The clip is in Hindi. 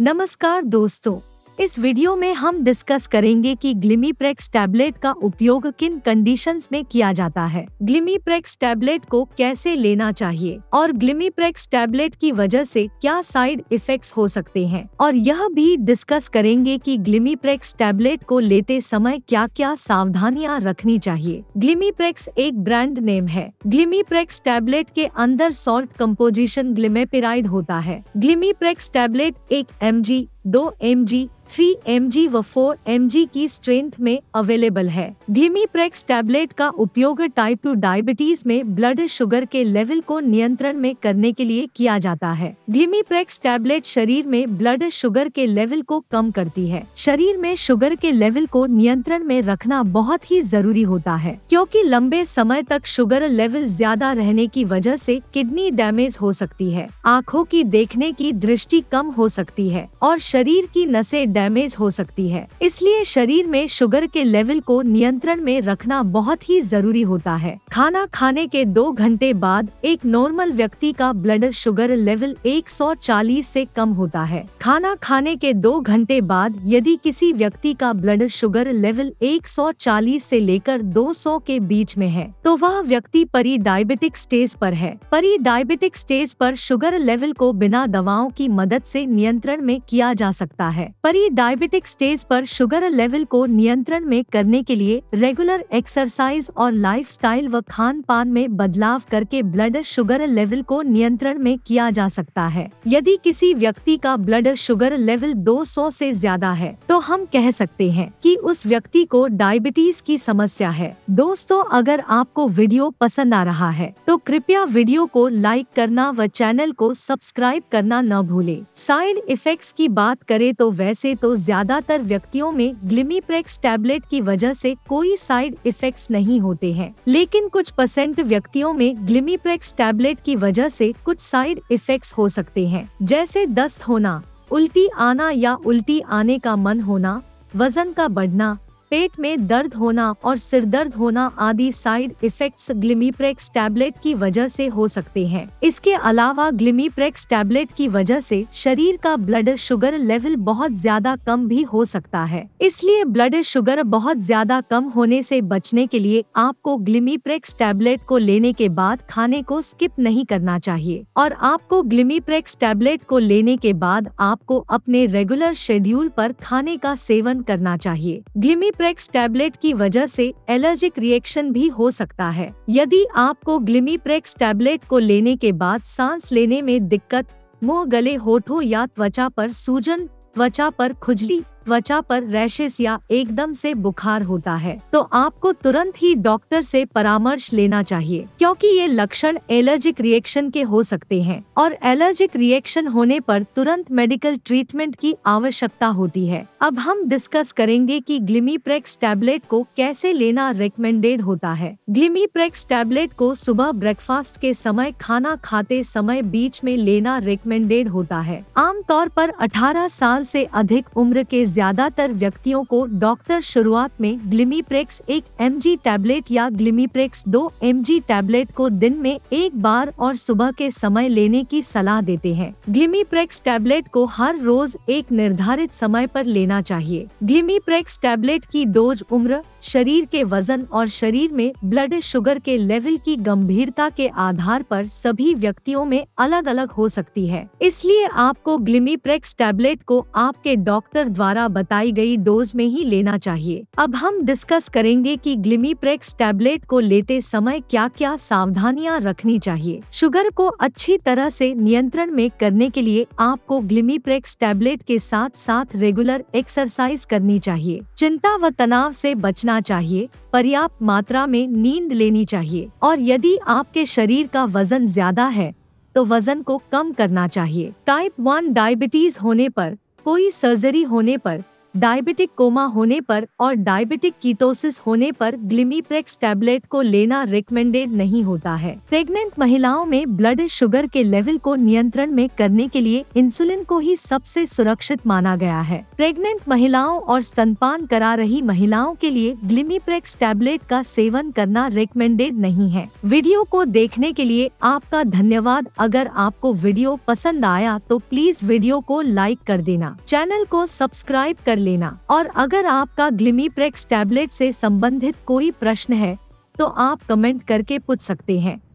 नमस्कार दोस्तों इस वीडियो में हम डिस्कस करेंगे कि ग्लिमीप्रेक्स टैबलेट का उपयोग किन कंडीशंस में किया जाता है ग्लिमीप्रेक्स टैबलेट को कैसे लेना चाहिए और ग्लिमीप्रेक्स टैबलेट की वजह से क्या साइड इफेक्ट्स हो सकते हैं और यह भी डिस्कस करेंगे कि ग्लिमीप्रेक्स टैबलेट को लेते समय क्या क्या सावधानियाँ रखनी चाहिए ग्लिमीप्रेक्स एक ब्रांड नेम है ग्लिमीप्रेक्स टैबलेट के अंदर सॉल्ट कम्पोजिशन ग्लिमेपिराइड होता है ग्लिमीप्रेक्स टैबलेट एक एम जी दो M G three M G व फोर एम जी की स्ट्रेंथ में अवेलेबल है धीमी प्रेक्स टैबलेट का उपयोग टाइप टू डायबिटीज में ब्लड शुगर के लेवल को नियंत्रण में करने के लिए किया जाता है धीमी प्रेक्स टैबलेट शरीर में ब्लड शुगर के लेवल को कम करती है शरीर में शुगर के लेवल को नियंत्रण में रखना बहुत ही जरूरी होता है क्योंकि लंबे समय तक शुगर लेवल ज्यादा रहने की वजह से किडनी डैमेज हो सकती है आँखों की देखने की दृष्टि कम हो सकती है और शरीर की नसें डैमेज हो सकती है इसलिए शरीर में शुगर के लेवल को नियंत्रण में रखना बहुत ही जरूरी होता है खाना खाने के दो घंटे बाद एक नॉर्मल व्यक्ति का ब्लड शुगर लेवल 140 से कम होता है खाना खाने के दो घंटे बाद यदि किसी व्यक्ति का ब्लड शुगर लेवल 140 से लेकर 200 के बीच में है तो वह व्यक्ति परी डायबिटिक स्टेज पर है परी डायबिटिक स्टेज पर शुगर लेवल को बिना दवाओं की मदद से नियंत्रण में किया जा जा सकता है परी डायबिटिक स्टेज पर शुगर लेवल को नियंत्रण में करने के लिए रेगुलर एक्सरसाइज और लाइफ व खान पान में बदलाव करके ब्लड शुगर लेवल को नियंत्रण में किया जा सकता है यदि किसी व्यक्ति का ब्लड शुगर लेवल 200 से ज्यादा है तो हम कह सकते हैं कि उस व्यक्ति को डायबिटीज की समस्या है दोस्तों अगर आपको वीडियो पसंद आ रहा है तो कृपया वीडियो को लाइक करना व चैनल को सब्सक्राइब करना न भूले साइड इफेक्ट्स की बात बात करें तो वैसे तो ज्यादातर व्यक्तियों में ग्लिमीप्रेक्स टैबलेट की वजह से कोई साइड इफेक्ट्स नहीं होते हैं लेकिन कुछ परसेंट व्यक्तियों में ग्लिमीप्रेक्स टैबलेट की वजह से कुछ साइड इफेक्ट्स हो सकते हैं जैसे दस्त होना उल्टी आना या उल्टी आने का मन होना वजन का बढ़ना पेट में दर्द होना और सिर दर्द होना आदि साइड इफेक्ट्स ग्लिमीप्रेक्स टैबलेट की वजह से हो सकते हैं इसके अलावा ग्लिमीप्रेक्स टैबलेट की वजह से शरीर का ब्लड शुगर लेवल बहुत ज्यादा कम भी हो सकता है इसलिए ब्लड शुगर बहुत ज्यादा कम होने से बचने के लिए आपको ग्लिमीप्रेक्स टैबलेट को लेने के बाद खाने को स्किप नहीं करना चाहिए और आपको ग्लिमीप्रेक्स टैबलेट को लेने के बाद आपको अपने रेगुलर शेड्यूल पर खाने का सेवन करना चाहिए ग्लिमी ग्लिमीप्रेक्स टैबलेट की वजह से एलर्जिक रिएक्शन भी हो सकता है यदि आपको ग्लिमीप्रेक्स टैबलेट को लेने के बाद सांस लेने में दिक्कत मुंह गले होठों या त्वचा पर सूजन त्वचा पर खुजली त्वचा पर रैशेस या एकदम से बुखार होता है तो आपको तुरंत ही डॉक्टर से परामर्श लेना चाहिए क्योंकि ये लक्षण एलर्जिक रिएक्शन के हो सकते हैं और एलर्जिक रिएक्शन होने पर तुरंत मेडिकल ट्रीटमेंट की आवश्यकता होती है अब हम डिस्कस करेंगे कि ग्लिमीप्रेक्स टैबलेट को कैसे लेना रिकमेंडेड होता है ग्लिमीप्रेक्स टैबलेट को सुबह ब्रेकफास्ट के समय खाना खाते समय बीच में लेना रिकमेंडेड होता है आमतौर पर 18 साल से अधिक उम्र के ज्यादातर व्यक्तियों को डॉक्टर शुरुआत में ग्लिमीप्रेक्स एक एम टैबलेट या ग्लिमीप्रेक्स दो एम टैबलेट को दिन में एक बार और सुबह के समय लेने की सलाह देते हैं ग्लिमीप्रेक्स टैबलेट को हर रोज एक निर्धारित समय पर लेना चाहिए ग्लिमीप्रेक्स टैबलेट की डोज उम्र शरीर के वजन और शरीर में ब्लड शुगर के लेवल की गंभीरता के आधार पर सभी व्यक्तियों में अलग अलग हो सकती है इसलिए आपको ग्लिमीप्रेक्स टैबलेट को आपके डॉक्टर द्वारा बताई गई डोज में ही लेना चाहिए अब हम डिस्कस करेंगे कि ग्लिमीप्रेक्स टैबलेट को लेते समय क्या क्या सावधानियाँ रखनी चाहिए शुगर को अच्छी तरह ऐसी नियंत्रण में करने के लिए आपको ग्लिमीप्रेक्स टैबलेट के साथ साथ रेगुलर एक्सरसाइज करनी चाहिए चिंता व तनाव ऐसी बचना करना चाहिए पर्याप्त मात्रा में नींद लेनी चाहिए और यदि आपके शरीर का वजन ज्यादा है तो वजन को कम करना चाहिए टाइप वन डायबिटीज होने पर कोई सर्जरी होने पर डायबिटिक कोमा होने पर और डायबिटिक कीटोसिस होने पर ग्लिमीप्रेक्स टैबलेट को लेना रिकमेंडेड नहीं होता है प्रेग्नेंट महिलाओं में ब्लड शुगर के लेवल को नियंत्रण में करने के लिए इंसुलिन को ही सबसे सुरक्षित माना गया है प्रेग्नेंट महिलाओं और स्तनपान करा रही महिलाओं के लिए ग्लिमीप्रेक्स टैबलेट का सेवन करना रिकमेंडेड नहीं है वीडियो को देखने के लिए आपका धन्यवाद अगर आपको वीडियो पसंद आया तो प्लीज वीडियो को लाइक कर देना चैनल को सब्सक्राइब कर लेना और अगर आपका ग्लिमीप्रेक्स टैबलेट से संबंधित कोई प्रश्न है तो आप कमेंट करके पूछ सकते हैं